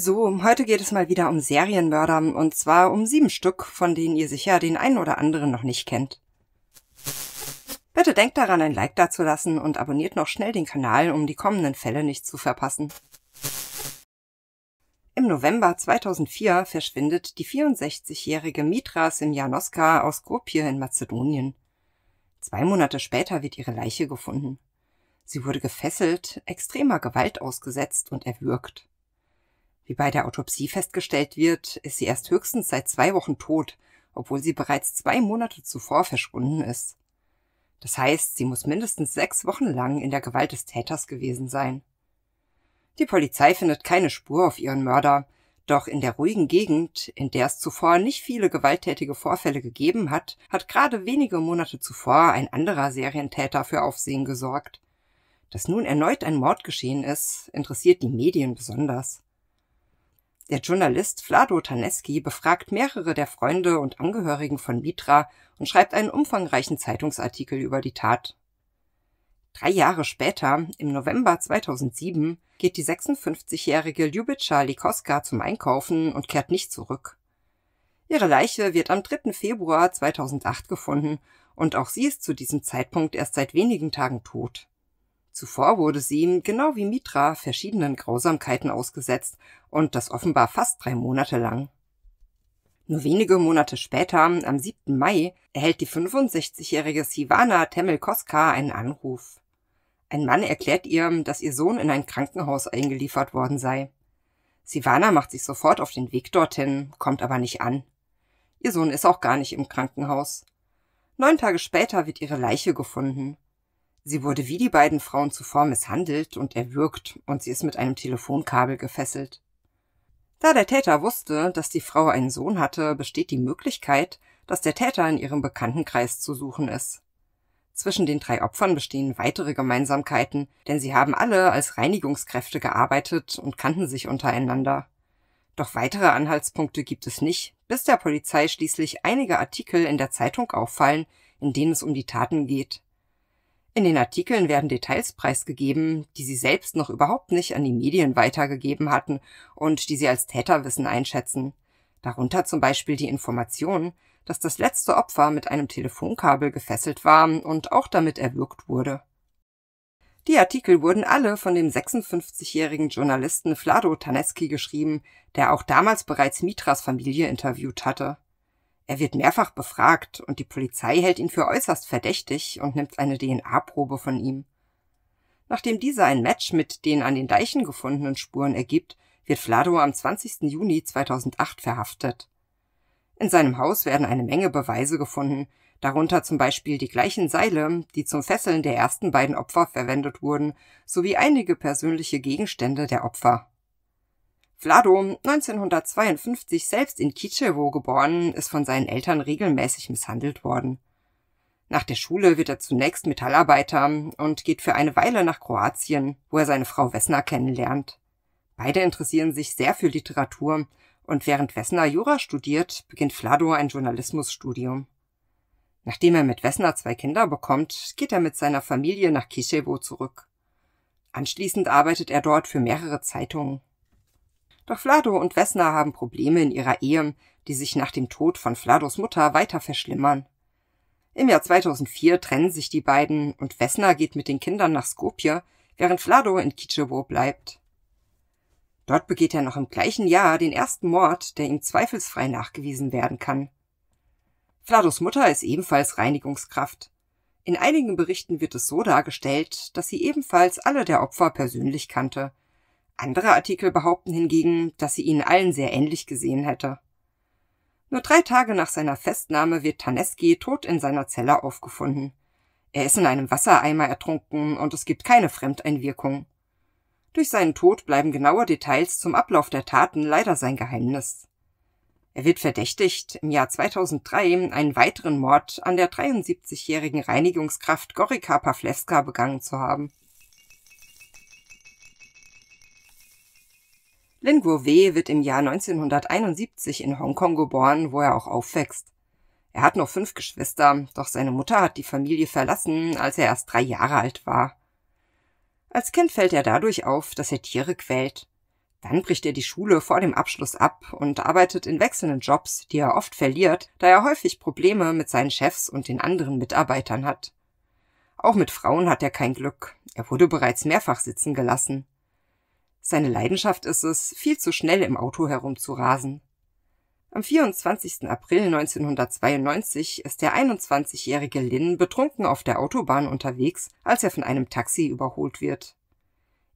So, heute geht es mal wieder um Serienmörder und zwar um sieben Stück, von denen ihr sicher den einen oder anderen noch nicht kennt. Bitte denkt daran, ein Like dazulassen und abonniert noch schnell den Kanal, um die kommenden Fälle nicht zu verpassen. Im November 2004 verschwindet die 64-jährige Mitra Simjanoska aus Skopje in Mazedonien. Zwei Monate später wird ihre Leiche gefunden. Sie wurde gefesselt, extremer Gewalt ausgesetzt und erwürgt. Wie bei der Autopsie festgestellt wird, ist sie erst höchstens seit zwei Wochen tot, obwohl sie bereits zwei Monate zuvor verschwunden ist. Das heißt, sie muss mindestens sechs Wochen lang in der Gewalt des Täters gewesen sein. Die Polizei findet keine Spur auf ihren Mörder, doch in der ruhigen Gegend, in der es zuvor nicht viele gewalttätige Vorfälle gegeben hat, hat gerade wenige Monate zuvor ein anderer Serientäter für Aufsehen gesorgt. Dass nun erneut ein Mord geschehen ist, interessiert die Medien besonders. Der Journalist Vlado Taneski befragt mehrere der Freunde und Angehörigen von Mitra und schreibt einen umfangreichen Zeitungsartikel über die Tat. Drei Jahre später, im November 2007, geht die 56-jährige Ljubica Likoska zum Einkaufen und kehrt nicht zurück. Ihre Leiche wird am 3. Februar 2008 gefunden und auch sie ist zu diesem Zeitpunkt erst seit wenigen Tagen tot. Zuvor wurde sie genau wie Mitra, verschiedenen Grausamkeiten ausgesetzt und das offenbar fast drei Monate lang. Nur wenige Monate später, am 7. Mai, erhält die 65-jährige Sivana Temelkoska einen Anruf. Ein Mann erklärt ihr, dass ihr Sohn in ein Krankenhaus eingeliefert worden sei. Sivana macht sich sofort auf den Weg dorthin, kommt aber nicht an. Ihr Sohn ist auch gar nicht im Krankenhaus. Neun Tage später wird ihre Leiche gefunden. Sie wurde wie die beiden Frauen zuvor misshandelt und erwürgt und sie ist mit einem Telefonkabel gefesselt. Da der Täter wusste, dass die Frau einen Sohn hatte, besteht die Möglichkeit, dass der Täter in ihrem Bekanntenkreis zu suchen ist. Zwischen den drei Opfern bestehen weitere Gemeinsamkeiten, denn sie haben alle als Reinigungskräfte gearbeitet und kannten sich untereinander. Doch weitere Anhaltspunkte gibt es nicht, bis der Polizei schließlich einige Artikel in der Zeitung auffallen, in denen es um die Taten geht. In den Artikeln werden Details preisgegeben, die sie selbst noch überhaupt nicht an die Medien weitergegeben hatten und die sie als Täterwissen einschätzen. Darunter zum Beispiel die Information, dass das letzte Opfer mit einem Telefonkabel gefesselt war und auch damit erwürgt wurde. Die Artikel wurden alle von dem 56-jährigen Journalisten Flado Taneski geschrieben, der auch damals bereits Mitras Familie interviewt hatte. Er wird mehrfach befragt und die Polizei hält ihn für äußerst verdächtig und nimmt eine DNA-Probe von ihm. Nachdem dieser ein Match mit den an den Deichen gefundenen Spuren ergibt, wird Vlado am 20. Juni 2008 verhaftet. In seinem Haus werden eine Menge Beweise gefunden, darunter zum Beispiel die gleichen Seile, die zum Fesseln der ersten beiden Opfer verwendet wurden, sowie einige persönliche Gegenstände der Opfer Vlado, 1952 selbst in Kitschewo geboren, ist von seinen Eltern regelmäßig misshandelt worden. Nach der Schule wird er zunächst Metallarbeiter und geht für eine Weile nach Kroatien, wo er seine Frau Wessner kennenlernt. Beide interessieren sich sehr für Literatur und während Wessner Jura studiert, beginnt Vlado ein Journalismusstudium. Nachdem er mit Wessner zwei Kinder bekommt, geht er mit seiner Familie nach Kischewo zurück. Anschließend arbeitet er dort für mehrere Zeitungen. Doch Flado und Vesna haben Probleme in ihrer Ehe, die sich nach dem Tod von Flados Mutter weiter verschlimmern. Im Jahr 2004 trennen sich die beiden und Vesna geht mit den Kindern nach Skopje, während Flado in Kitschewo bleibt. Dort begeht er noch im gleichen Jahr den ersten Mord, der ihm zweifelsfrei nachgewiesen werden kann. Flados Mutter ist ebenfalls Reinigungskraft. In einigen Berichten wird es so dargestellt, dass sie ebenfalls alle der Opfer persönlich kannte – andere Artikel behaupten hingegen, dass sie ihnen allen sehr ähnlich gesehen hätte. Nur drei Tage nach seiner Festnahme wird Taneski tot in seiner Zelle aufgefunden. Er ist in einem Wassereimer ertrunken und es gibt keine Fremdeinwirkung. Durch seinen Tod bleiben genaue Details zum Ablauf der Taten leider sein Geheimnis. Er wird verdächtigt, im Jahr 2003 einen weiteren Mord an der 73-jährigen Reinigungskraft Gorica Pawlewska begangen zu haben. Lin Groove wird im Jahr 1971 in Hongkong geboren, wo er auch aufwächst. Er hat noch fünf Geschwister, doch seine Mutter hat die Familie verlassen, als er erst drei Jahre alt war. Als Kind fällt er dadurch auf, dass er Tiere quält. Dann bricht er die Schule vor dem Abschluss ab und arbeitet in wechselnden Jobs, die er oft verliert, da er häufig Probleme mit seinen Chefs und den anderen Mitarbeitern hat. Auch mit Frauen hat er kein Glück. Er wurde bereits mehrfach sitzen gelassen. Seine Leidenschaft ist es, viel zu schnell im Auto herumzurasen. Am 24. April 1992 ist der 21-jährige Lin betrunken auf der Autobahn unterwegs, als er von einem Taxi überholt wird.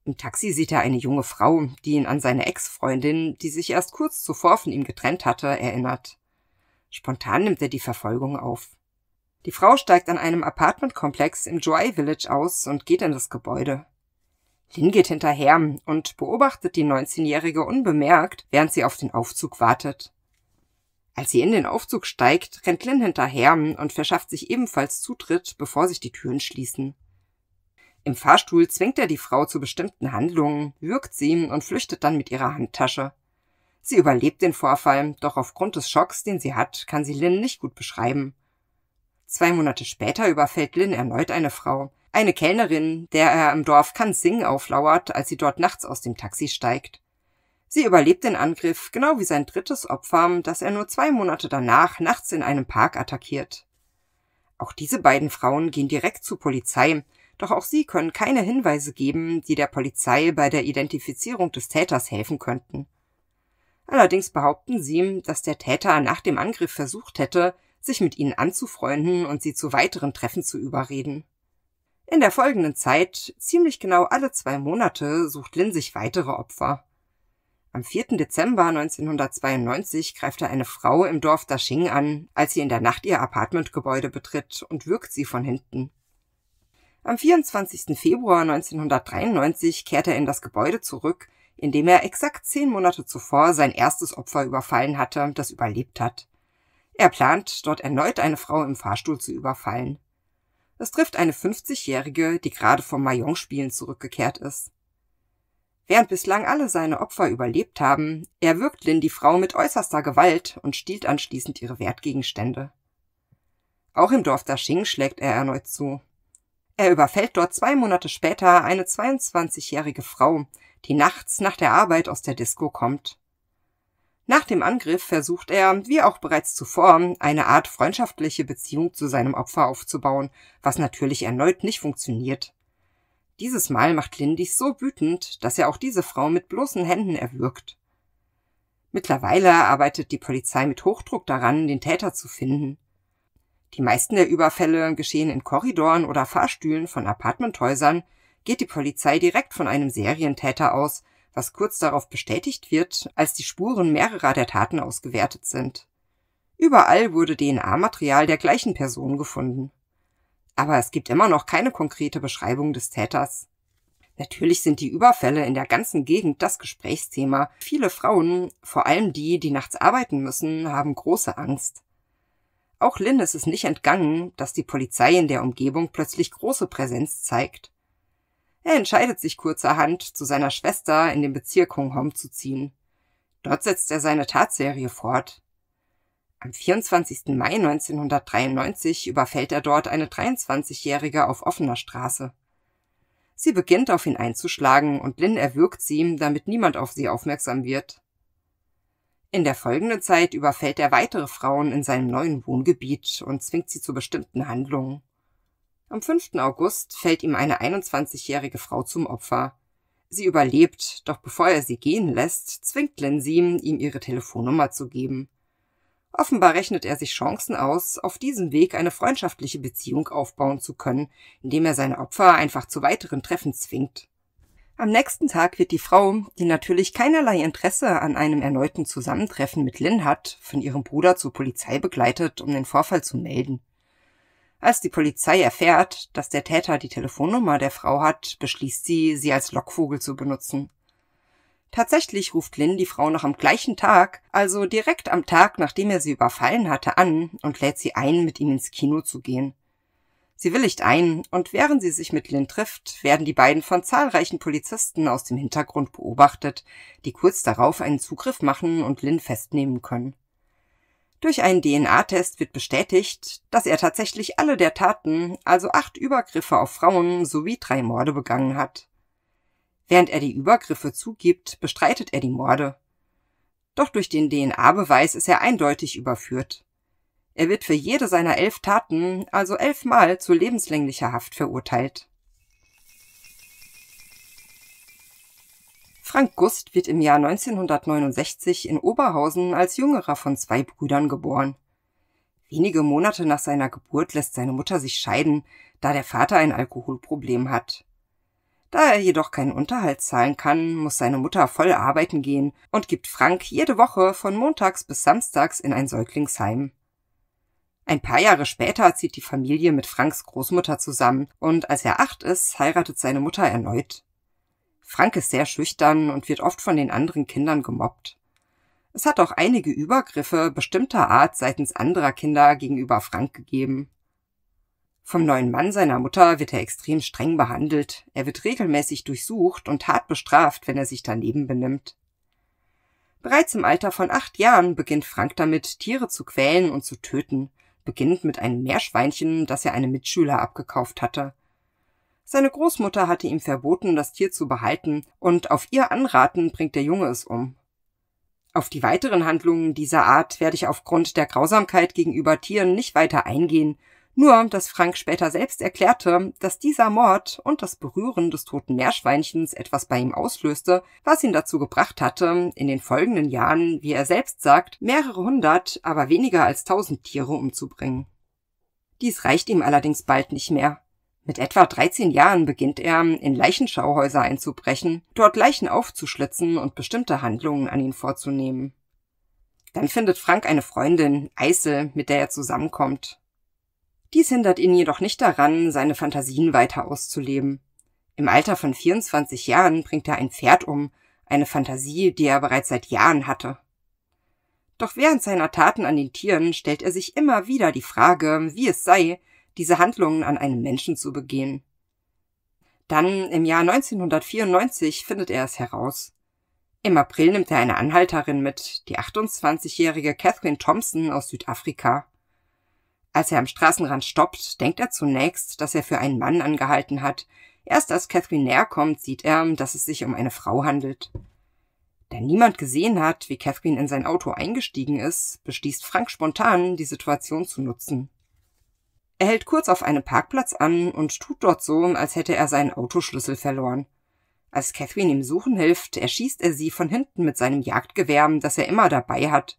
Im Taxi sieht er eine junge Frau, die ihn an seine Ex-Freundin, die sich erst kurz zuvor von ihm getrennt hatte, erinnert. Spontan nimmt er die Verfolgung auf. Die Frau steigt an einem Apartmentkomplex im Joy Village aus und geht in das Gebäude. Lin geht hinterher und beobachtet die 19-Jährige unbemerkt, während sie auf den Aufzug wartet. Als sie in den Aufzug steigt, rennt Lin hinterher und verschafft sich ebenfalls Zutritt, bevor sich die Türen schließen. Im Fahrstuhl zwingt er die Frau zu bestimmten Handlungen, wirkt sie und flüchtet dann mit ihrer Handtasche. Sie überlebt den Vorfall, doch aufgrund des Schocks, den sie hat, kann sie Lin nicht gut beschreiben. Zwei Monate später überfällt Lin erneut eine Frau, eine Kellnerin, der er im Dorf Kanzing auflauert, als sie dort nachts aus dem Taxi steigt. Sie überlebt den Angriff, genau wie sein drittes Opfer, das er nur zwei Monate danach nachts in einem Park attackiert. Auch diese beiden Frauen gehen direkt zur Polizei, doch auch sie können keine Hinweise geben, die der Polizei bei der Identifizierung des Täters helfen könnten. Allerdings behaupten sie, dass der Täter nach dem Angriff versucht hätte, sich mit ihnen anzufreunden und sie zu weiteren Treffen zu überreden. In der folgenden Zeit, ziemlich genau alle zwei Monate, sucht Lin sich weitere Opfer. Am 4. Dezember 1992 greift er eine Frau im Dorf Dashing an, als sie in der Nacht ihr Apartmentgebäude betritt und wirkt sie von hinten. Am 24. Februar 1993 kehrt er in das Gebäude zurück, in dem er exakt zehn Monate zuvor sein erstes Opfer überfallen hatte, das überlebt hat. Er plant, dort erneut eine Frau im Fahrstuhl zu überfallen. Es trifft eine 50-Jährige, die gerade vom mayong spielen zurückgekehrt ist. Während bislang alle seine Opfer überlebt haben, erwürgt Lin die Frau mit äußerster Gewalt und stiehlt anschließend ihre Wertgegenstände. Auch im Dorf Dashing schlägt er erneut zu. Er überfällt dort zwei Monate später eine 22-jährige Frau, die nachts nach der Arbeit aus der Disco kommt. Nach dem Angriff versucht er, wie auch bereits zuvor, eine Art freundschaftliche Beziehung zu seinem Opfer aufzubauen, was natürlich erneut nicht funktioniert. Dieses Mal macht Lindy so wütend, dass er auch diese Frau mit bloßen Händen erwürgt. Mittlerweile arbeitet die Polizei mit Hochdruck daran, den Täter zu finden. Die meisten der Überfälle geschehen in Korridoren oder Fahrstühlen von Apartmenthäusern, geht die Polizei direkt von einem Serientäter aus, was kurz darauf bestätigt wird, als die Spuren mehrerer der Taten ausgewertet sind. Überall wurde DNA-Material der gleichen Person gefunden. Aber es gibt immer noch keine konkrete Beschreibung des Täters. Natürlich sind die Überfälle in der ganzen Gegend das Gesprächsthema. Viele Frauen, vor allem die, die nachts arbeiten müssen, haben große Angst. Auch Lynn ist es nicht entgangen, dass die Polizei in der Umgebung plötzlich große Präsenz zeigt. Er entscheidet sich kurzerhand, zu seiner Schwester in den Bezirk Hong Hom zu ziehen. Dort setzt er seine Tatserie fort. Am 24. Mai 1993 überfällt er dort eine 23-Jährige auf offener Straße. Sie beginnt auf ihn einzuschlagen und Lin erwürgt sie, damit niemand auf sie aufmerksam wird. In der folgenden Zeit überfällt er weitere Frauen in seinem neuen Wohngebiet und zwingt sie zu bestimmten Handlungen. Am 5. August fällt ihm eine 21-jährige Frau zum Opfer. Sie überlebt, doch bevor er sie gehen lässt, zwingt Lensim, ihm ihre Telefonnummer zu geben. Offenbar rechnet er sich Chancen aus, auf diesem Weg eine freundschaftliche Beziehung aufbauen zu können, indem er seine Opfer einfach zu weiteren Treffen zwingt. Am nächsten Tag wird die Frau, die natürlich keinerlei Interesse an einem erneuten Zusammentreffen mit Lynn hat, von ihrem Bruder zur Polizei begleitet, um den Vorfall zu melden. Als die Polizei erfährt, dass der Täter die Telefonnummer der Frau hat, beschließt sie, sie als Lockvogel zu benutzen. Tatsächlich ruft Lynn die Frau noch am gleichen Tag, also direkt am Tag, nachdem er sie überfallen hatte, an und lädt sie ein, mit ihm ins Kino zu gehen. Sie willigt ein, und während sie sich mit Lynn trifft, werden die beiden von zahlreichen Polizisten aus dem Hintergrund beobachtet, die kurz darauf einen Zugriff machen und Lynn festnehmen können. Durch einen DNA-Test wird bestätigt, dass er tatsächlich alle der Taten, also acht Übergriffe auf Frauen sowie drei Morde begangen hat. Während er die Übergriffe zugibt, bestreitet er die Morde. Doch durch den DNA-Beweis ist er eindeutig überführt. Er wird für jede seiner elf Taten, also elfmal, zu lebenslänglicher Haft verurteilt. Frank Gust wird im Jahr 1969 in Oberhausen als jüngerer von zwei Brüdern geboren. Wenige Monate nach seiner Geburt lässt seine Mutter sich scheiden, da der Vater ein Alkoholproblem hat. Da er jedoch keinen Unterhalt zahlen kann, muss seine Mutter voll arbeiten gehen und gibt Frank jede Woche von montags bis samstags in ein Säuglingsheim. Ein paar Jahre später zieht die Familie mit Franks Großmutter zusammen und als er acht ist, heiratet seine Mutter erneut. Frank ist sehr schüchtern und wird oft von den anderen Kindern gemobbt. Es hat auch einige Übergriffe bestimmter Art seitens anderer Kinder gegenüber Frank gegeben. Vom neuen Mann seiner Mutter wird er extrem streng behandelt, er wird regelmäßig durchsucht und hart bestraft, wenn er sich daneben benimmt. Bereits im Alter von acht Jahren beginnt Frank damit, Tiere zu quälen und zu töten, beginnend mit einem Meerschweinchen, das er einem Mitschüler abgekauft hatte. Seine Großmutter hatte ihm verboten, das Tier zu behalten, und auf ihr Anraten bringt der Junge es um. Auf die weiteren Handlungen dieser Art werde ich aufgrund der Grausamkeit gegenüber Tieren nicht weiter eingehen, nur dass Frank später selbst erklärte, dass dieser Mord und das Berühren des toten Meerschweinchens etwas bei ihm auslöste, was ihn dazu gebracht hatte, in den folgenden Jahren, wie er selbst sagt, mehrere hundert, aber weniger als tausend Tiere umzubringen. Dies reicht ihm allerdings bald nicht mehr. Mit etwa 13 Jahren beginnt er, in Leichenschauhäuser einzubrechen, dort Leichen aufzuschlitzen und bestimmte Handlungen an ihn vorzunehmen. Dann findet Frank eine Freundin, Eisel, mit der er zusammenkommt. Dies hindert ihn jedoch nicht daran, seine Fantasien weiter auszuleben. Im Alter von 24 Jahren bringt er ein Pferd um, eine Fantasie, die er bereits seit Jahren hatte. Doch während seiner Taten an den Tieren stellt er sich immer wieder die Frage, wie es sei, diese Handlungen an einem Menschen zu begehen. Dann im Jahr 1994 findet er es heraus. Im April nimmt er eine Anhalterin mit, die 28-jährige Catherine Thompson aus Südafrika. Als er am Straßenrand stoppt, denkt er zunächst, dass er für einen Mann angehalten hat. Erst als Catherine näher kommt, sieht er, dass es sich um eine Frau handelt. Da niemand gesehen hat, wie Catherine in sein Auto eingestiegen ist, beschließt Frank spontan, die Situation zu nutzen. Er hält kurz auf einem Parkplatz an und tut dort so, als hätte er seinen Autoschlüssel verloren. Als Catherine ihm suchen hilft, erschießt er sie von hinten mit seinem Jagdgewehr, das er immer dabei hat.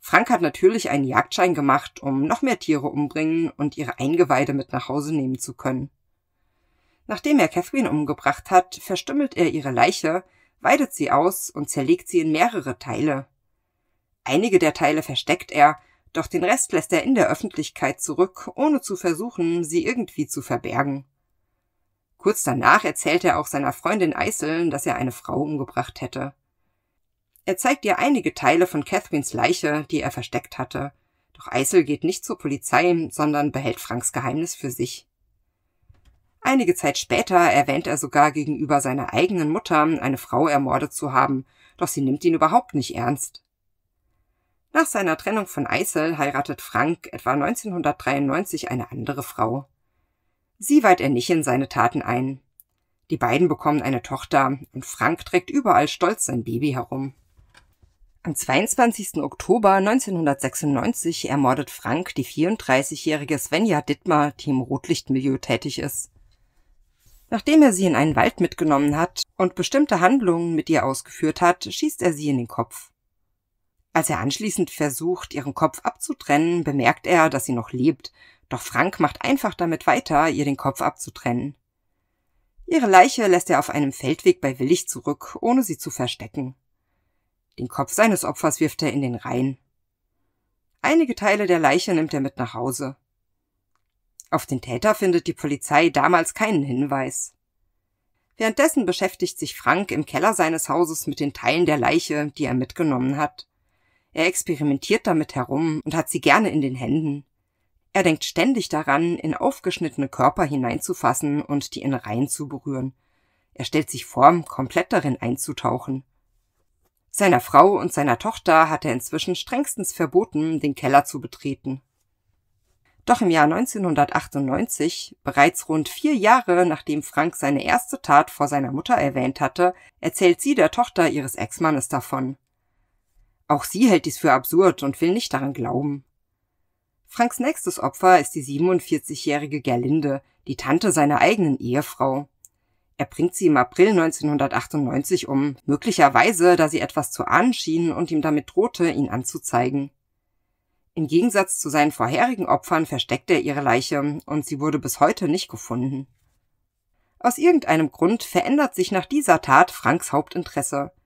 Frank hat natürlich einen Jagdschein gemacht, um noch mehr Tiere umbringen und ihre Eingeweide mit nach Hause nehmen zu können. Nachdem er Catherine umgebracht hat, verstümmelt er ihre Leiche, weidet sie aus und zerlegt sie in mehrere Teile. Einige der Teile versteckt er, doch den Rest lässt er in der Öffentlichkeit zurück, ohne zu versuchen, sie irgendwie zu verbergen. Kurz danach erzählt er auch seiner Freundin Eisel, dass er eine Frau umgebracht hätte. Er zeigt ihr einige Teile von Catherines Leiche, die er versteckt hatte. Doch Eisel geht nicht zur Polizei, sondern behält Franks Geheimnis für sich. Einige Zeit später erwähnt er sogar gegenüber seiner eigenen Mutter, eine Frau ermordet zu haben, doch sie nimmt ihn überhaupt nicht ernst. Nach seiner Trennung von Eisel heiratet Frank etwa 1993 eine andere Frau. Sie weiht er nicht in seine Taten ein. Die beiden bekommen eine Tochter und Frank trägt überall stolz sein Baby herum. Am 22. Oktober 1996 ermordet Frank die 34-jährige Svenja Dittmar, die im Rotlichtmilieu tätig ist. Nachdem er sie in einen Wald mitgenommen hat und bestimmte Handlungen mit ihr ausgeführt hat, schießt er sie in den Kopf. Als er anschließend versucht, ihren Kopf abzutrennen, bemerkt er, dass sie noch lebt, doch Frank macht einfach damit weiter, ihr den Kopf abzutrennen. Ihre Leiche lässt er auf einem Feldweg bei Willig zurück, ohne sie zu verstecken. Den Kopf seines Opfers wirft er in den Rhein. Einige Teile der Leiche nimmt er mit nach Hause. Auf den Täter findet die Polizei damals keinen Hinweis. Währenddessen beschäftigt sich Frank im Keller seines Hauses mit den Teilen der Leiche, die er mitgenommen hat. Er experimentiert damit herum und hat sie gerne in den Händen. Er denkt ständig daran, in aufgeschnittene Körper hineinzufassen und die Innereien zu berühren. Er stellt sich vor, komplett darin einzutauchen. Seiner Frau und seiner Tochter hat er inzwischen strengstens verboten, den Keller zu betreten. Doch im Jahr 1998, bereits rund vier Jahre nachdem Frank seine erste Tat vor seiner Mutter erwähnt hatte, erzählt sie der Tochter ihres Ex-Mannes davon. Auch sie hält dies für absurd und will nicht daran glauben. Franks nächstes Opfer ist die 47-jährige Gerlinde, die Tante seiner eigenen Ehefrau. Er bringt sie im April 1998 um, möglicherweise, da sie etwas zu ahnen schien und ihm damit drohte, ihn anzuzeigen. Im Gegensatz zu seinen vorherigen Opfern versteckte er ihre Leiche und sie wurde bis heute nicht gefunden. Aus irgendeinem Grund verändert sich nach dieser Tat Franks Hauptinteresse –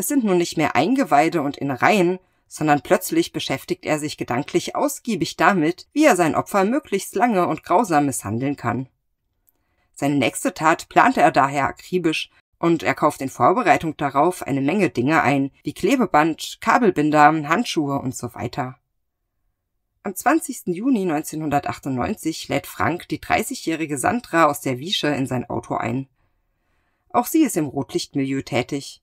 es sind nun nicht mehr Eingeweide und Innereien, sondern plötzlich beschäftigt er sich gedanklich ausgiebig damit, wie er sein Opfer möglichst lange und grausam misshandeln kann. Seine nächste Tat plante er daher akribisch und er kauft in Vorbereitung darauf eine Menge Dinge ein, wie Klebeband, Kabelbinder, Handschuhe und so weiter. Am 20. Juni 1998 lädt Frank die 30-jährige Sandra aus der Wiesche in sein Auto ein. Auch sie ist im Rotlichtmilieu tätig.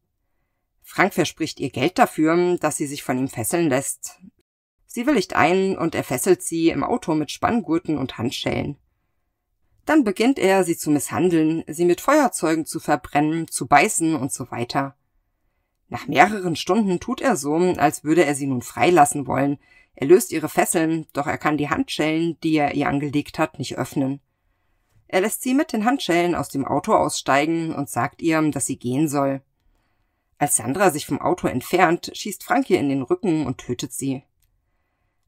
Frank verspricht ihr Geld dafür, dass sie sich von ihm fesseln lässt. Sie willigt ein und er fesselt sie im Auto mit Spanngurten und Handschellen. Dann beginnt er, sie zu misshandeln, sie mit Feuerzeugen zu verbrennen, zu beißen und so weiter. Nach mehreren Stunden tut er so, als würde er sie nun freilassen wollen. Er löst ihre Fesseln, doch er kann die Handschellen, die er ihr angelegt hat, nicht öffnen. Er lässt sie mit den Handschellen aus dem Auto aussteigen und sagt ihr, dass sie gehen soll. Als Sandra sich vom Auto entfernt, schießt Frank ihr in den Rücken und tötet sie.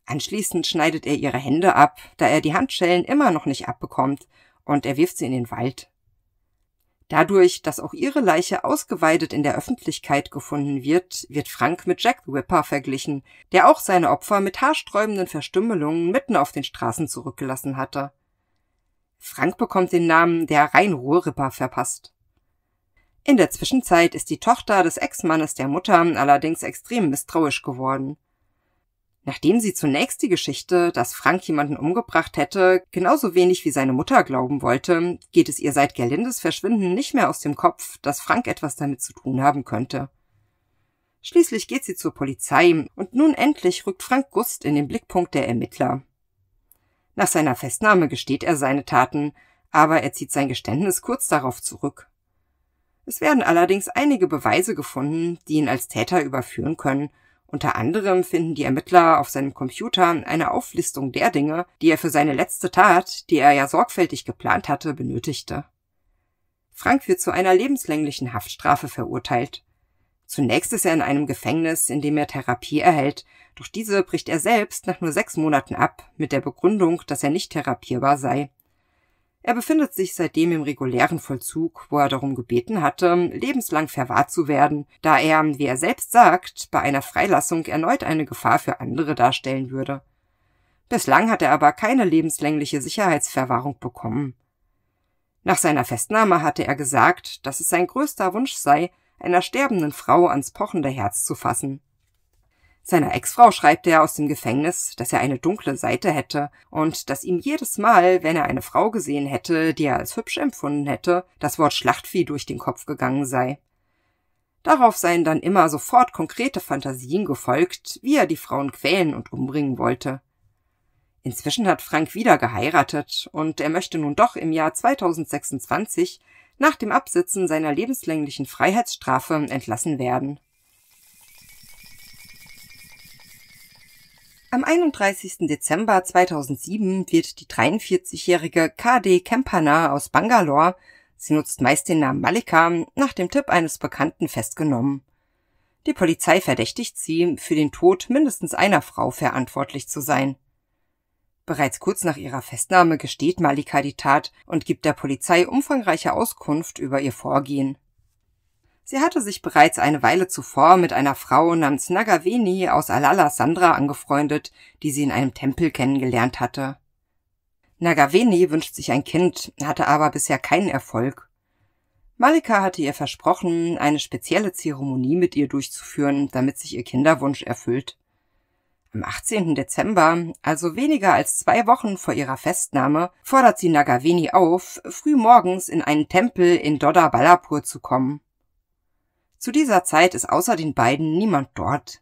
Anschließend schneidet er ihre Hände ab, da er die Handschellen immer noch nicht abbekommt, und er wirft sie in den Wald. Dadurch, dass auch ihre Leiche ausgeweidet in der Öffentlichkeit gefunden wird, wird Frank mit Jack the Whipper verglichen, der auch seine Opfer mit haarsträubenden Verstümmelungen mitten auf den Straßen zurückgelassen hatte. Frank bekommt den Namen der Rhein-Ruhr-Ripper verpasst. In der Zwischenzeit ist die Tochter des Ex-Mannes der Mutter allerdings extrem misstrauisch geworden. Nachdem sie zunächst die Geschichte, dass Frank jemanden umgebracht hätte, genauso wenig wie seine Mutter glauben wollte, geht es ihr seit Gerlindes Verschwinden nicht mehr aus dem Kopf, dass Frank etwas damit zu tun haben könnte. Schließlich geht sie zur Polizei und nun endlich rückt Frank Gust in den Blickpunkt der Ermittler. Nach seiner Festnahme gesteht er seine Taten, aber er zieht sein Geständnis kurz darauf zurück. Es werden allerdings einige Beweise gefunden, die ihn als Täter überführen können. Unter anderem finden die Ermittler auf seinem Computer eine Auflistung der Dinge, die er für seine letzte Tat, die er ja sorgfältig geplant hatte, benötigte. Frank wird zu einer lebenslänglichen Haftstrafe verurteilt. Zunächst ist er in einem Gefängnis, in dem er Therapie erhält, doch diese bricht er selbst nach nur sechs Monaten ab, mit der Begründung, dass er nicht therapierbar sei. Er befindet sich seitdem im regulären Vollzug, wo er darum gebeten hatte, lebenslang verwahrt zu werden, da er, wie er selbst sagt, bei einer Freilassung erneut eine Gefahr für andere darstellen würde. Bislang hat er aber keine lebenslängliche Sicherheitsverwahrung bekommen. Nach seiner Festnahme hatte er gesagt, dass es sein größter Wunsch sei, einer sterbenden Frau ans pochende Herz zu fassen. Seiner Ex-Frau schreibt er aus dem Gefängnis, dass er eine dunkle Seite hätte und dass ihm jedes Mal, wenn er eine Frau gesehen hätte, die er als hübsch empfunden hätte, das Wort Schlachtvieh durch den Kopf gegangen sei. Darauf seien dann immer sofort konkrete Fantasien gefolgt, wie er die Frauen quälen und umbringen wollte. Inzwischen hat Frank wieder geheiratet und er möchte nun doch im Jahr 2026 nach dem Absitzen seiner lebenslänglichen Freiheitsstrafe entlassen werden. Am 31. Dezember 2007 wird die 43-jährige KD Kempana aus Bangalore, sie nutzt meist den Namen Malika, nach dem Tipp eines Bekannten festgenommen. Die Polizei verdächtigt sie, für den Tod mindestens einer Frau verantwortlich zu sein. Bereits kurz nach ihrer Festnahme gesteht Malika die Tat und gibt der Polizei umfangreiche Auskunft über ihr Vorgehen Sie hatte sich bereits eine Weile zuvor mit einer Frau namens Nagaveni aus Alala Sandra angefreundet, die sie in einem Tempel kennengelernt hatte. Nagaveni wünscht sich ein Kind, hatte aber bisher keinen Erfolg. Malika hatte ihr versprochen, eine spezielle Zeremonie mit ihr durchzuführen, damit sich ihr Kinderwunsch erfüllt. Am 18. Dezember, also weniger als zwei Wochen vor ihrer Festnahme, fordert sie Nagaveni auf, früh morgens in einen Tempel in Dodda Ballapur zu kommen. Zu dieser Zeit ist außer den beiden niemand dort.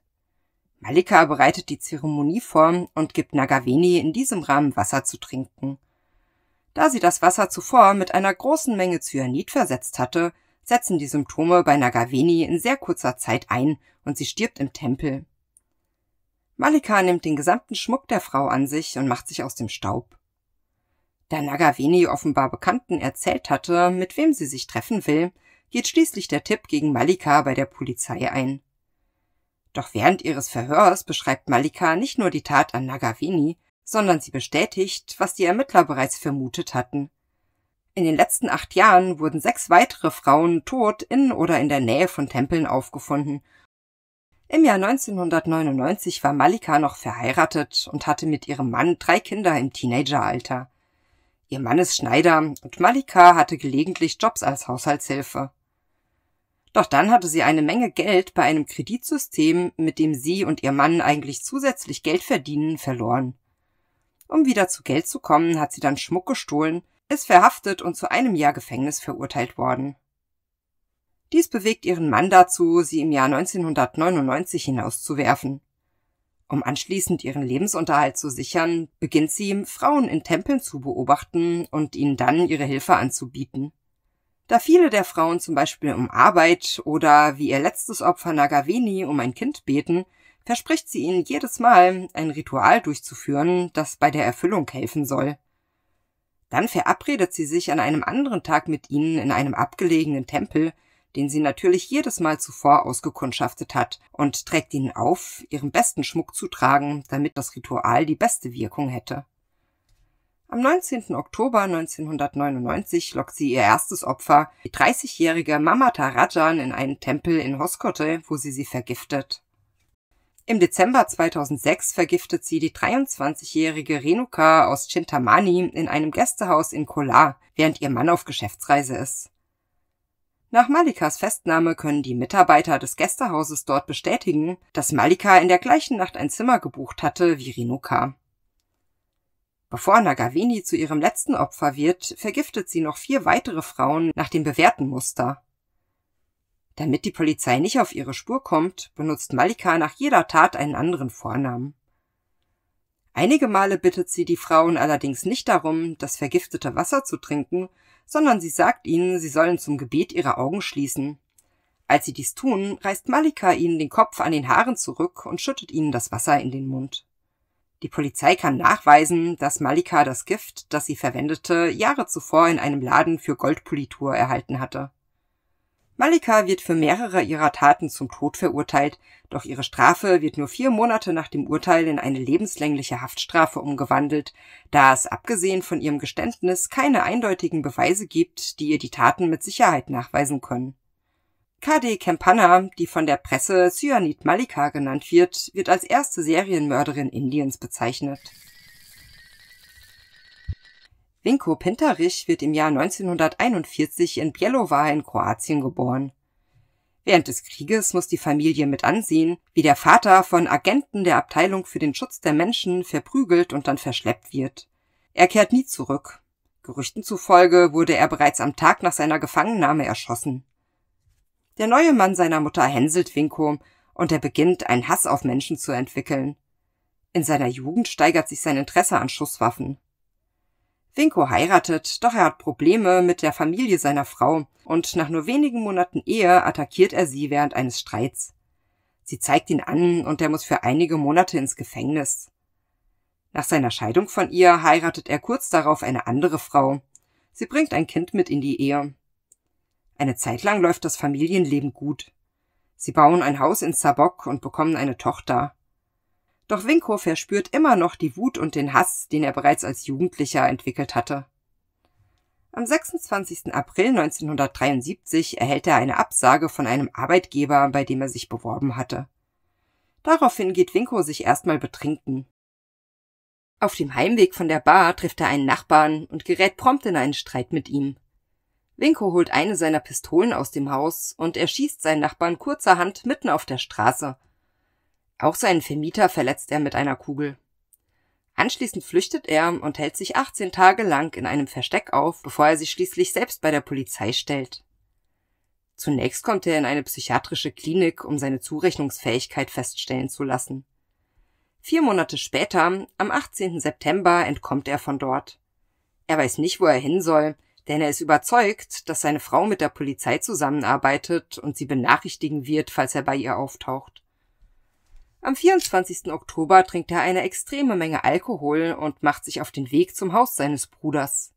Malika bereitet die Zeremonie vor und gibt Nagaveni in diesem Rahmen Wasser zu trinken. Da sie das Wasser zuvor mit einer großen Menge Cyanid versetzt hatte, setzen die Symptome bei Nagaveni in sehr kurzer Zeit ein und sie stirbt im Tempel. Malika nimmt den gesamten Schmuck der Frau an sich und macht sich aus dem Staub. Da Nagaveni offenbar Bekannten erzählt hatte, mit wem sie sich treffen will, geht schließlich der Tipp gegen Malika bei der Polizei ein. Doch während ihres Verhörs beschreibt Malika nicht nur die Tat an Nagavini, sondern sie bestätigt, was die Ermittler bereits vermutet hatten. In den letzten acht Jahren wurden sechs weitere Frauen tot in oder in der Nähe von Tempeln aufgefunden. Im Jahr 1999 war Malika noch verheiratet und hatte mit ihrem Mann drei Kinder im Teenageralter. Ihr Mann ist Schneider und Malika hatte gelegentlich Jobs als Haushaltshilfe. Doch dann hatte sie eine Menge Geld bei einem Kreditsystem, mit dem sie und ihr Mann eigentlich zusätzlich Geld verdienen, verloren. Um wieder zu Geld zu kommen, hat sie dann Schmuck gestohlen, ist verhaftet und zu einem Jahr Gefängnis verurteilt worden. Dies bewegt ihren Mann dazu, sie im Jahr 1999 hinauszuwerfen. Um anschließend ihren Lebensunterhalt zu sichern, beginnt sie, Frauen in Tempeln zu beobachten und ihnen dann ihre Hilfe anzubieten. Da viele der Frauen zum Beispiel um Arbeit oder wie ihr letztes Opfer Nagaveni um ein Kind beten, verspricht sie ihnen jedes Mal, ein Ritual durchzuführen, das bei der Erfüllung helfen soll. Dann verabredet sie sich an einem anderen Tag mit ihnen in einem abgelegenen Tempel, den sie natürlich jedes Mal zuvor ausgekundschaftet hat, und trägt ihnen auf, ihren besten Schmuck zu tragen, damit das Ritual die beste Wirkung hätte. Am 19. Oktober 1999 lockt sie ihr erstes Opfer, die 30-jährige Mamata Rajan, in einen Tempel in Hoskote, wo sie sie vergiftet. Im Dezember 2006 vergiftet sie die 23-jährige Renuka aus Chintamani in einem Gästehaus in Kolar, während ihr Mann auf Geschäftsreise ist. Nach Malikas Festnahme können die Mitarbeiter des Gästehauses dort bestätigen, dass Malika in der gleichen Nacht ein Zimmer gebucht hatte wie Renuka. Bevor Nagavini zu ihrem letzten Opfer wird, vergiftet sie noch vier weitere Frauen nach dem bewährten Muster. Damit die Polizei nicht auf ihre Spur kommt, benutzt Malika nach jeder Tat einen anderen Vornamen. Einige Male bittet sie die Frauen allerdings nicht darum, das vergiftete Wasser zu trinken, sondern sie sagt ihnen, sie sollen zum Gebet ihre Augen schließen. Als sie dies tun, reißt Malika ihnen den Kopf an den Haaren zurück und schüttet ihnen das Wasser in den Mund. Die Polizei kann nachweisen, dass Malika das Gift, das sie verwendete, Jahre zuvor in einem Laden für Goldpolitur erhalten hatte. Malika wird für mehrere ihrer Taten zum Tod verurteilt, doch ihre Strafe wird nur vier Monate nach dem Urteil in eine lebenslängliche Haftstrafe umgewandelt, da es abgesehen von ihrem Geständnis keine eindeutigen Beweise gibt, die ihr die Taten mit Sicherheit nachweisen können KD Kempana, die von der Presse Cyanid Malika genannt wird, wird als erste Serienmörderin Indiens bezeichnet. Vinko Pintarich wird im Jahr 1941 in Bjelovar in Kroatien geboren. Während des Krieges muss die Familie mit ansehen, wie der Vater von Agenten der Abteilung für den Schutz der Menschen verprügelt und dann verschleppt wird. Er kehrt nie zurück. Gerüchten zufolge wurde er bereits am Tag nach seiner Gefangennahme erschossen. Der neue Mann seiner Mutter hänselt Winko und er beginnt, einen Hass auf Menschen zu entwickeln. In seiner Jugend steigert sich sein Interesse an Schusswaffen. Winko heiratet, doch er hat Probleme mit der Familie seiner Frau und nach nur wenigen Monaten Ehe attackiert er sie während eines Streits. Sie zeigt ihn an und er muss für einige Monate ins Gefängnis. Nach seiner Scheidung von ihr heiratet er kurz darauf eine andere Frau. Sie bringt ein Kind mit in die Ehe. Eine Zeit lang läuft das Familienleben gut. Sie bauen ein Haus in Sabok und bekommen eine Tochter. Doch Winko verspürt immer noch die Wut und den Hass, den er bereits als Jugendlicher entwickelt hatte. Am 26. April 1973 erhält er eine Absage von einem Arbeitgeber, bei dem er sich beworben hatte. Daraufhin geht Winko sich erstmal betrinken. Auf dem Heimweg von der Bar trifft er einen Nachbarn und gerät prompt in einen Streit mit ihm. Winko holt eine seiner Pistolen aus dem Haus und erschießt seinen Nachbarn kurzerhand mitten auf der Straße. Auch seinen Vermieter verletzt er mit einer Kugel. Anschließend flüchtet er und hält sich 18 Tage lang in einem Versteck auf, bevor er sich schließlich selbst bei der Polizei stellt. Zunächst kommt er in eine psychiatrische Klinik, um seine Zurechnungsfähigkeit feststellen zu lassen. Vier Monate später, am 18. September, entkommt er von dort. Er weiß nicht, wo er hin soll, denn er ist überzeugt, dass seine Frau mit der Polizei zusammenarbeitet und sie benachrichtigen wird, falls er bei ihr auftaucht. Am 24. Oktober trinkt er eine extreme Menge Alkohol und macht sich auf den Weg zum Haus seines Bruders.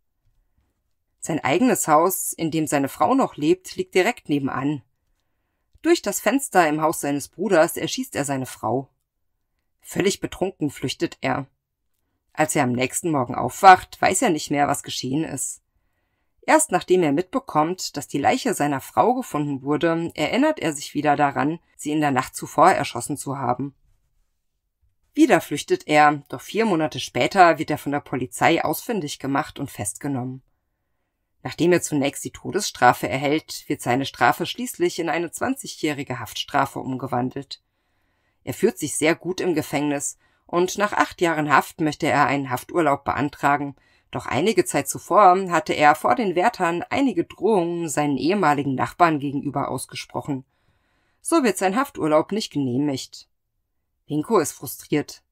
Sein eigenes Haus, in dem seine Frau noch lebt, liegt direkt nebenan. Durch das Fenster im Haus seines Bruders erschießt er seine Frau. Völlig betrunken flüchtet er. Als er am nächsten Morgen aufwacht, weiß er nicht mehr, was geschehen ist. Erst nachdem er mitbekommt, dass die Leiche seiner Frau gefunden wurde, erinnert er sich wieder daran, sie in der Nacht zuvor erschossen zu haben. Wieder flüchtet er, doch vier Monate später wird er von der Polizei ausfindig gemacht und festgenommen. Nachdem er zunächst die Todesstrafe erhält, wird seine Strafe schließlich in eine 20-jährige Haftstrafe umgewandelt. Er fühlt sich sehr gut im Gefängnis und nach acht Jahren Haft möchte er einen Hafturlaub beantragen, doch einige Zeit zuvor hatte er vor den Wärtern einige Drohungen seinen ehemaligen Nachbarn gegenüber ausgesprochen. So wird sein Hafturlaub nicht genehmigt. Winko ist frustriert.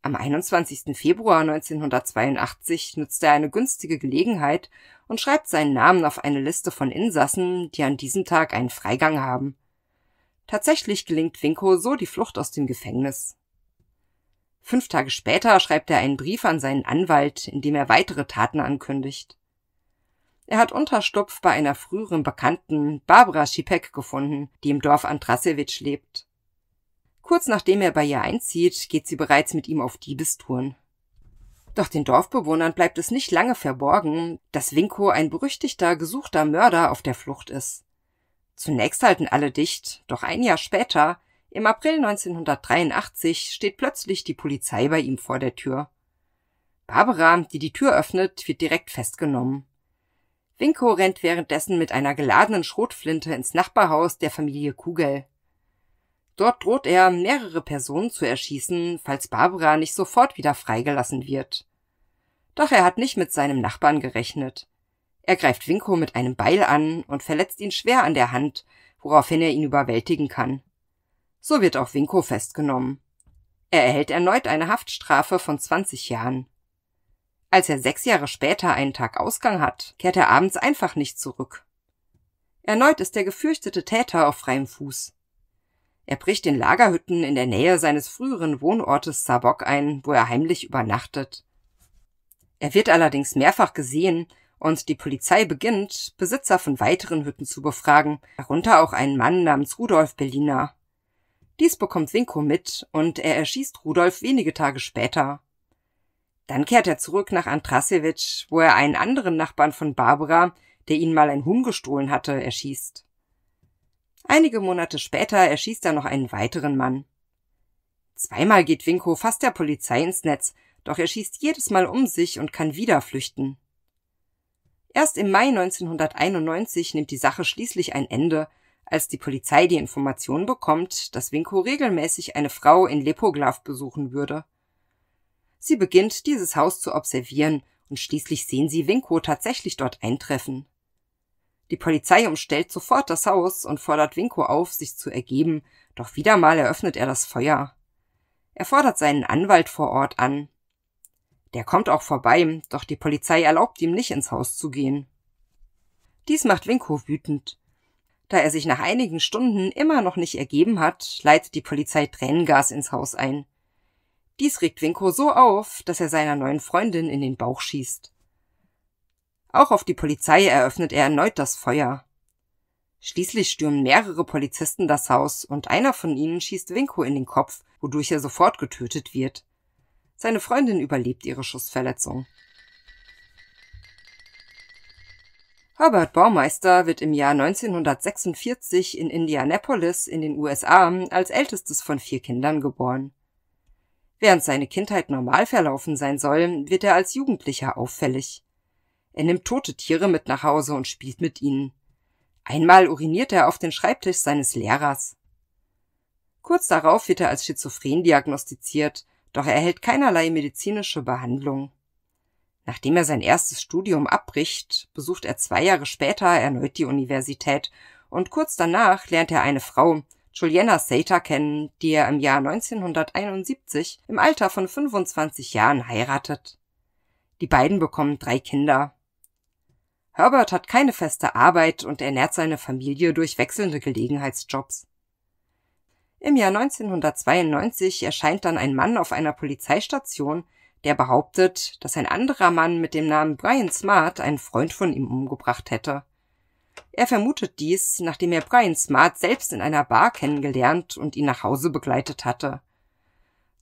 Am 21. Februar 1982 nutzt er eine günstige Gelegenheit und schreibt seinen Namen auf eine Liste von Insassen, die an diesem Tag einen Freigang haben. Tatsächlich gelingt Winko so die Flucht aus dem Gefängnis. Fünf Tage später schreibt er einen Brief an seinen Anwalt, in dem er weitere Taten ankündigt. Er hat Unterstupf bei einer früheren Bekannten, Barbara Schipek, gefunden, die im Dorf Andrassewitsch lebt. Kurz nachdem er bei ihr einzieht, geht sie bereits mit ihm auf Diebestouren. Doch den Dorfbewohnern bleibt es nicht lange verborgen, dass Winko ein berüchtigter, gesuchter Mörder auf der Flucht ist. Zunächst halten alle dicht, doch ein Jahr später im April 1983 steht plötzlich die Polizei bei ihm vor der Tür. Barbara, die die Tür öffnet, wird direkt festgenommen. Winko rennt währenddessen mit einer geladenen Schrotflinte ins Nachbarhaus der Familie Kugel. Dort droht er, mehrere Personen zu erschießen, falls Barbara nicht sofort wieder freigelassen wird. Doch er hat nicht mit seinem Nachbarn gerechnet. Er greift Winko mit einem Beil an und verletzt ihn schwer an der Hand, woraufhin er ihn überwältigen kann. So wird auch Winko festgenommen. Er erhält erneut eine Haftstrafe von 20 Jahren. Als er sechs Jahre später einen Tag Ausgang hat, kehrt er abends einfach nicht zurück. Erneut ist der gefürchtete Täter auf freiem Fuß. Er bricht in Lagerhütten in der Nähe seines früheren Wohnortes Zabok ein, wo er heimlich übernachtet. Er wird allerdings mehrfach gesehen und die Polizei beginnt, Besitzer von weiteren Hütten zu befragen, darunter auch einen Mann namens Rudolf Berliner. Dies bekommt Winko mit und er erschießt Rudolf wenige Tage später. Dann kehrt er zurück nach Antrasewitsch, wo er einen anderen Nachbarn von Barbara, der ihn mal ein Huhn gestohlen hatte, erschießt. Einige Monate später erschießt er noch einen weiteren Mann. Zweimal geht Winko fast der Polizei ins Netz, doch er schießt jedes Mal um sich und kann wieder flüchten. Erst im Mai 1991 nimmt die Sache schließlich ein Ende als die Polizei die Information bekommt, dass Winko regelmäßig eine Frau in Lepoglav besuchen würde. Sie beginnt, dieses Haus zu observieren, und schließlich sehen sie Winko tatsächlich dort eintreffen. Die Polizei umstellt sofort das Haus und fordert Winko auf, sich zu ergeben, doch wieder mal eröffnet er das Feuer. Er fordert seinen Anwalt vor Ort an. Der kommt auch vorbei, doch die Polizei erlaubt ihm nicht ins Haus zu gehen. Dies macht Winko wütend. Da er sich nach einigen Stunden immer noch nicht ergeben hat, leitet die Polizei Tränengas ins Haus ein. Dies regt Winko so auf, dass er seiner neuen Freundin in den Bauch schießt. Auch auf die Polizei eröffnet er erneut das Feuer. Schließlich stürmen mehrere Polizisten das Haus und einer von ihnen schießt Winko in den Kopf, wodurch er sofort getötet wird. Seine Freundin überlebt ihre Schussverletzung. Herbert Baumeister wird im Jahr 1946 in Indianapolis in den USA als ältestes von vier Kindern geboren. Während seine Kindheit normal verlaufen sein soll, wird er als Jugendlicher auffällig. Er nimmt tote Tiere mit nach Hause und spielt mit ihnen. Einmal uriniert er auf den Schreibtisch seines Lehrers. Kurz darauf wird er als schizophren diagnostiziert, doch er erhält keinerlei medizinische Behandlung. Nachdem er sein erstes Studium abbricht, besucht er zwei Jahre später erneut die Universität und kurz danach lernt er eine Frau, Juliana Sater, kennen, die er im Jahr 1971 im Alter von 25 Jahren heiratet. Die beiden bekommen drei Kinder. Herbert hat keine feste Arbeit und ernährt seine Familie durch wechselnde Gelegenheitsjobs. Im Jahr 1992 erscheint dann ein Mann auf einer Polizeistation, der behauptet, dass ein anderer Mann mit dem Namen Brian Smart einen Freund von ihm umgebracht hätte. Er vermutet dies, nachdem er Brian Smart selbst in einer Bar kennengelernt und ihn nach Hause begleitet hatte.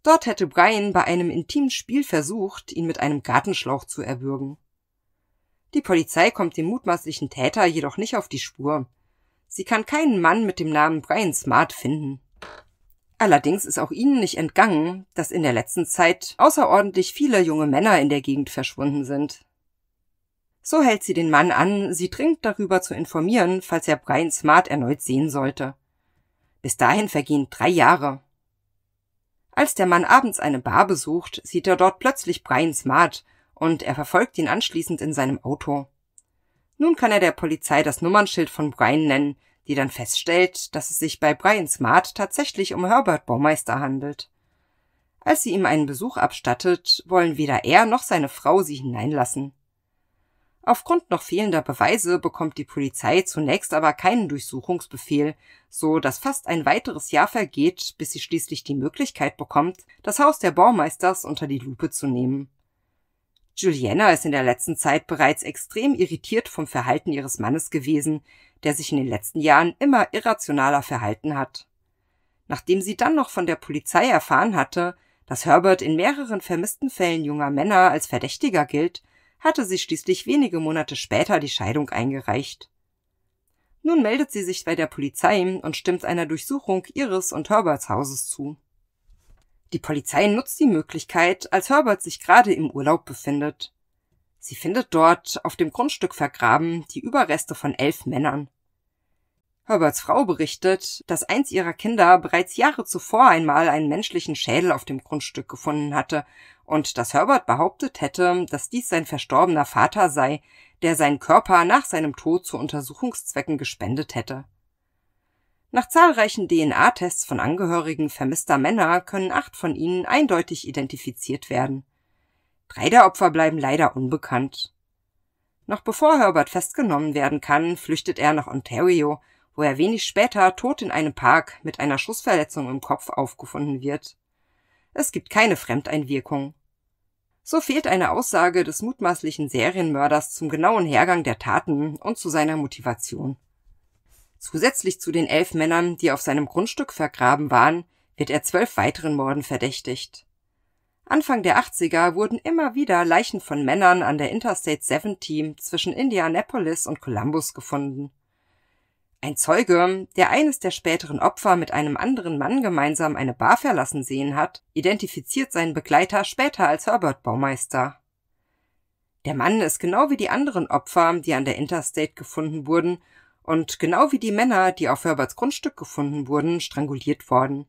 Dort hätte Brian bei einem intimen Spiel versucht, ihn mit einem Gartenschlauch zu erwürgen. Die Polizei kommt dem mutmaßlichen Täter jedoch nicht auf die Spur. Sie kann keinen Mann mit dem Namen Brian Smart finden. Allerdings ist auch ihnen nicht entgangen, dass in der letzten Zeit außerordentlich viele junge Männer in der Gegend verschwunden sind. So hält sie den Mann an, sie dringend darüber zu informieren, falls er Brian Smart erneut sehen sollte. Bis dahin vergehen drei Jahre. Als der Mann abends eine Bar besucht, sieht er dort plötzlich Brian Smart und er verfolgt ihn anschließend in seinem Auto. Nun kann er der Polizei das Nummernschild von Brian nennen, die dann feststellt, dass es sich bei Brian Smart tatsächlich um Herbert Baumeister handelt. Als sie ihm einen Besuch abstattet, wollen weder er noch seine Frau sie hineinlassen. Aufgrund noch fehlender Beweise bekommt die Polizei zunächst aber keinen Durchsuchungsbefehl, so dass fast ein weiteres Jahr vergeht, bis sie schließlich die Möglichkeit bekommt, das Haus der Baumeisters unter die Lupe zu nehmen. Juliana ist in der letzten Zeit bereits extrem irritiert vom Verhalten ihres Mannes gewesen, der sich in den letzten Jahren immer irrationaler verhalten hat. Nachdem sie dann noch von der Polizei erfahren hatte, dass Herbert in mehreren vermissten Fällen junger Männer als Verdächtiger gilt, hatte sie schließlich wenige Monate später die Scheidung eingereicht. Nun meldet sie sich bei der Polizei und stimmt einer Durchsuchung ihres und Herberts Hauses zu. Die Polizei nutzt die Möglichkeit, als Herbert sich gerade im Urlaub befindet. Sie findet dort auf dem Grundstück vergraben die Überreste von elf Männern. Herberts Frau berichtet, dass eins ihrer Kinder bereits Jahre zuvor einmal einen menschlichen Schädel auf dem Grundstück gefunden hatte und dass Herbert behauptet hätte, dass dies sein verstorbener Vater sei, der seinen Körper nach seinem Tod zu Untersuchungszwecken gespendet hätte. Nach zahlreichen DNA-Tests von Angehörigen vermisster Männer können acht von ihnen eindeutig identifiziert werden. Drei der Opfer bleiben leider unbekannt. Noch bevor Herbert festgenommen werden kann, flüchtet er nach Ontario, wo er wenig später tot in einem Park mit einer Schussverletzung im Kopf aufgefunden wird. Es gibt keine Fremdeinwirkung. So fehlt eine Aussage des mutmaßlichen Serienmörders zum genauen Hergang der Taten und zu seiner Motivation. Zusätzlich zu den elf Männern, die auf seinem Grundstück vergraben waren, wird er zwölf weiteren Morden verdächtigt. Anfang der 80er wurden immer wieder Leichen von Männern an der Interstate 7 Team zwischen Indianapolis und Columbus gefunden. Ein Zeuge, der eines der späteren Opfer mit einem anderen Mann gemeinsam eine Bar verlassen sehen hat, identifiziert seinen Begleiter später als Herbert Baumeister. Der Mann ist genau wie die anderen Opfer, die an der Interstate gefunden wurden, und genau wie die Männer, die auf Herberts Grundstück gefunden wurden, stranguliert worden.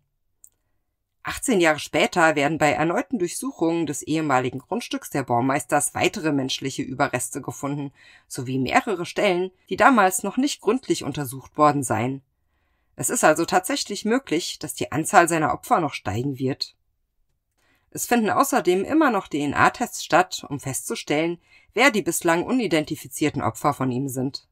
18 Jahre später werden bei erneuten Durchsuchungen des ehemaligen Grundstücks der Baumeisters weitere menschliche Überreste gefunden, sowie mehrere Stellen, die damals noch nicht gründlich untersucht worden seien. Es ist also tatsächlich möglich, dass die Anzahl seiner Opfer noch steigen wird. Es finden außerdem immer noch DNA-Tests statt, um festzustellen, wer die bislang unidentifizierten Opfer von ihm sind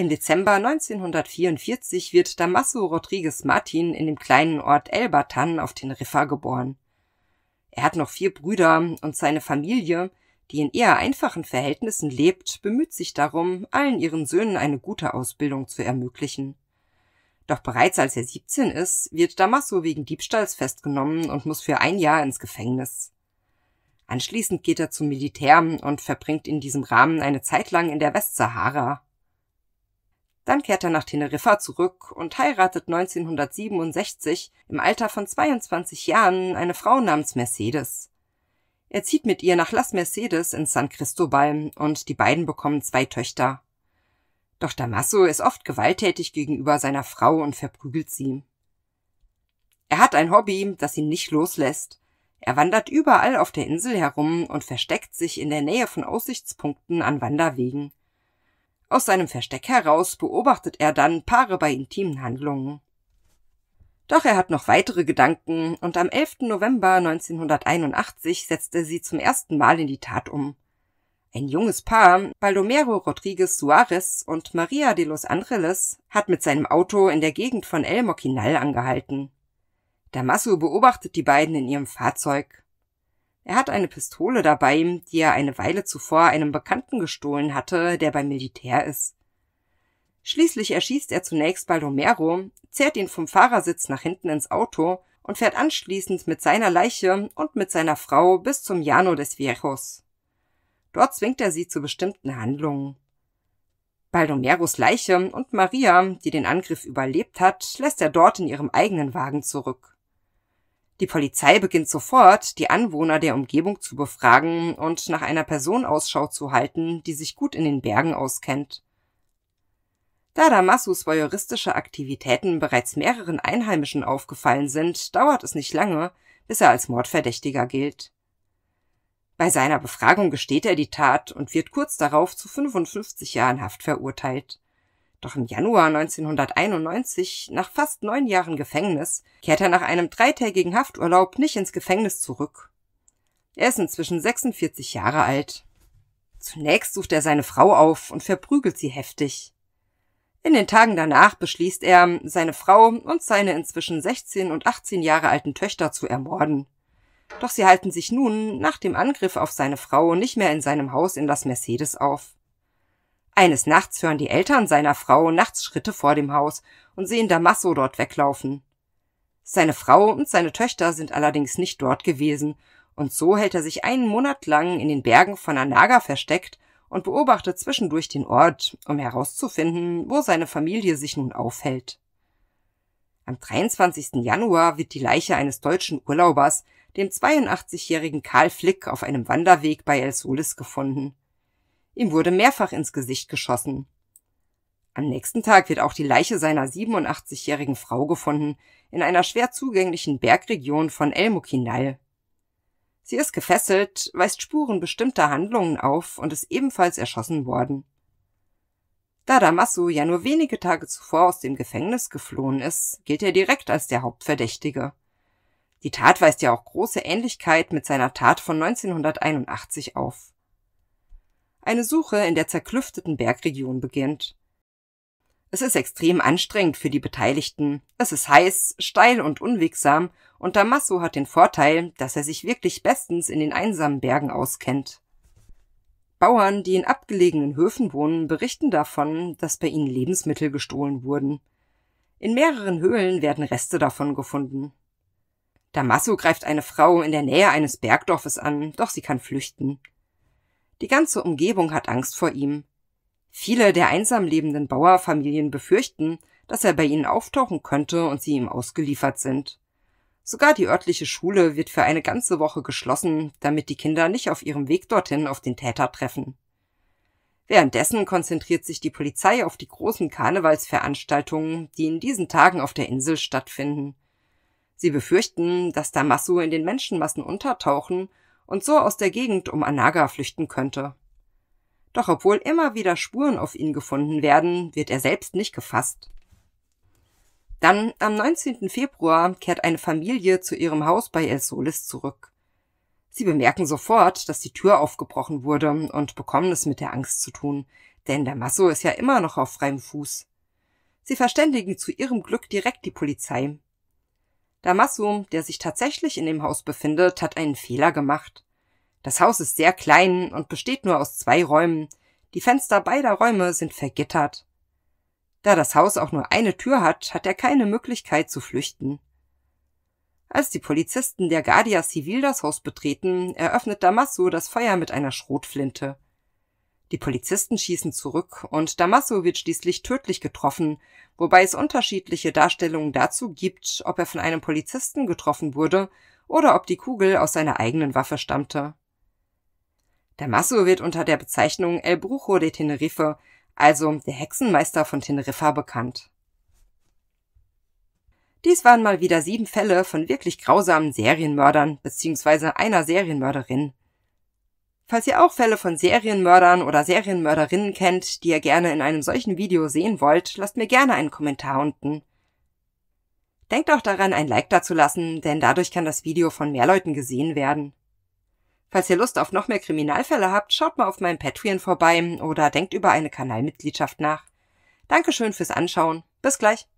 Im Dezember 1944 wird Damaso Rodriguez Martin in dem kleinen Ort El Batan auf Riffa geboren. Er hat noch vier Brüder und seine Familie, die in eher einfachen Verhältnissen lebt, bemüht sich darum, allen ihren Söhnen eine gute Ausbildung zu ermöglichen. Doch bereits als er 17 ist, wird Damaso wegen Diebstahls festgenommen und muss für ein Jahr ins Gefängnis. Anschließend geht er zum Militär und verbringt in diesem Rahmen eine Zeit lang in der Westsahara. Dann kehrt er nach Teneriffa zurück und heiratet 1967 im Alter von 22 Jahren eine Frau namens Mercedes. Er zieht mit ihr nach Las Mercedes in San Cristobal und die beiden bekommen zwei Töchter. Doch Damaso ist oft gewalttätig gegenüber seiner Frau und verprügelt sie. Er hat ein Hobby, das ihn nicht loslässt. Er wandert überall auf der Insel herum und versteckt sich in der Nähe von Aussichtspunkten an Wanderwegen. Aus seinem Versteck heraus beobachtet er dann Paare bei intimen Handlungen. Doch er hat noch weitere Gedanken und am 11. November 1981 setzt er sie zum ersten Mal in die Tat um. Ein junges Paar, Baldomero Rodriguez Suarez und Maria de los Angeles, hat mit seinem Auto in der Gegend von El Moquinal angehalten. Damaso beobachtet die beiden in ihrem Fahrzeug. Er hat eine Pistole dabei, die er eine Weile zuvor einem Bekannten gestohlen hatte, der beim Militär ist. Schließlich erschießt er zunächst Baldomero, zerrt ihn vom Fahrersitz nach hinten ins Auto und fährt anschließend mit seiner Leiche und mit seiner Frau bis zum Llano des Viejos. Dort zwingt er sie zu bestimmten Handlungen. Baldomeros Leiche und Maria, die den Angriff überlebt hat, lässt er dort in ihrem eigenen Wagen zurück. Die Polizei beginnt sofort, die Anwohner der Umgebung zu befragen und nach einer Person Ausschau zu halten, die sich gut in den Bergen auskennt. Da Damasus voyeuristische Aktivitäten bereits mehreren Einheimischen aufgefallen sind, dauert es nicht lange, bis er als Mordverdächtiger gilt. Bei seiner Befragung gesteht er die Tat und wird kurz darauf zu 55 Jahren Haft verurteilt. Doch im Januar 1991, nach fast neun Jahren Gefängnis, kehrt er nach einem dreitägigen Hafturlaub nicht ins Gefängnis zurück. Er ist inzwischen 46 Jahre alt. Zunächst sucht er seine Frau auf und verprügelt sie heftig. In den Tagen danach beschließt er, seine Frau und seine inzwischen 16 und 18 Jahre alten Töchter zu ermorden. Doch sie halten sich nun nach dem Angriff auf seine Frau nicht mehr in seinem Haus in Las Mercedes auf. Eines Nachts hören die Eltern seiner Frau nachts Schritte vor dem Haus und sehen Damasso dort weglaufen. Seine Frau und seine Töchter sind allerdings nicht dort gewesen, und so hält er sich einen Monat lang in den Bergen von Anaga versteckt und beobachtet zwischendurch den Ort, um herauszufinden, wo seine Familie sich nun aufhält. Am 23. Januar wird die Leiche eines deutschen Urlaubers, dem 82-jährigen Karl Flick, auf einem Wanderweg bei El Solis gefunden. Ihm wurde mehrfach ins Gesicht geschossen. Am nächsten Tag wird auch die Leiche seiner 87-jährigen Frau gefunden, in einer schwer zugänglichen Bergregion von El Mukinal. Sie ist gefesselt, weist Spuren bestimmter Handlungen auf und ist ebenfalls erschossen worden. Da Damasu ja nur wenige Tage zuvor aus dem Gefängnis geflohen ist, gilt er direkt als der Hauptverdächtige. Die Tat weist ja auch große Ähnlichkeit mit seiner Tat von 1981 auf eine Suche in der zerklüfteten Bergregion beginnt. Es ist extrem anstrengend für die Beteiligten, es ist heiß, steil und unwegsam, und Damasso hat den Vorteil, dass er sich wirklich bestens in den einsamen Bergen auskennt. Bauern, die in abgelegenen Höfen wohnen, berichten davon, dass bei ihnen Lebensmittel gestohlen wurden. In mehreren Höhlen werden Reste davon gefunden. Damasso greift eine Frau in der Nähe eines Bergdorfes an, doch sie kann flüchten. Die ganze Umgebung hat Angst vor ihm. Viele der einsam lebenden Bauerfamilien befürchten, dass er bei ihnen auftauchen könnte und sie ihm ausgeliefert sind. Sogar die örtliche Schule wird für eine ganze Woche geschlossen, damit die Kinder nicht auf ihrem Weg dorthin auf den Täter treffen. Währenddessen konzentriert sich die Polizei auf die großen Karnevalsveranstaltungen, die in diesen Tagen auf der Insel stattfinden. Sie befürchten, dass Damasu in den Menschenmassen untertauchen und so aus der Gegend um Anaga flüchten könnte. Doch obwohl immer wieder Spuren auf ihn gefunden werden, wird er selbst nicht gefasst. Dann, am 19. Februar, kehrt eine Familie zu ihrem Haus bei El Solis zurück. Sie bemerken sofort, dass die Tür aufgebrochen wurde und bekommen es mit der Angst zu tun, denn der Masso ist ja immer noch auf freiem Fuß. Sie verständigen zu ihrem Glück direkt die Polizei. Damasso, der sich tatsächlich in dem Haus befindet, hat einen Fehler gemacht. Das Haus ist sehr klein und besteht nur aus zwei Räumen. Die Fenster beider Räume sind vergittert. Da das Haus auch nur eine Tür hat, hat er keine Möglichkeit zu flüchten. Als die Polizisten der Guardia Civil das Haus betreten, eröffnet Damasso das Feuer mit einer Schrotflinte. Die Polizisten schießen zurück und Damaso wird schließlich tödlich getroffen, wobei es unterschiedliche Darstellungen dazu gibt, ob er von einem Polizisten getroffen wurde oder ob die Kugel aus seiner eigenen Waffe stammte. Damaso wird unter der Bezeichnung El Brujo de Tenerife, also der Hexenmeister von Teneriffa, bekannt. Dies waren mal wieder sieben Fälle von wirklich grausamen Serienmördern bzw. einer Serienmörderin. Falls ihr auch Fälle von Serienmördern oder Serienmörderinnen kennt, die ihr gerne in einem solchen Video sehen wollt, lasst mir gerne einen Kommentar unten. Denkt auch daran, ein Like dazulassen, denn dadurch kann das Video von mehr Leuten gesehen werden. Falls ihr Lust auf noch mehr Kriminalfälle habt, schaut mal auf meinem Patreon vorbei oder denkt über eine Kanalmitgliedschaft nach. Dankeschön fürs Anschauen. Bis gleich.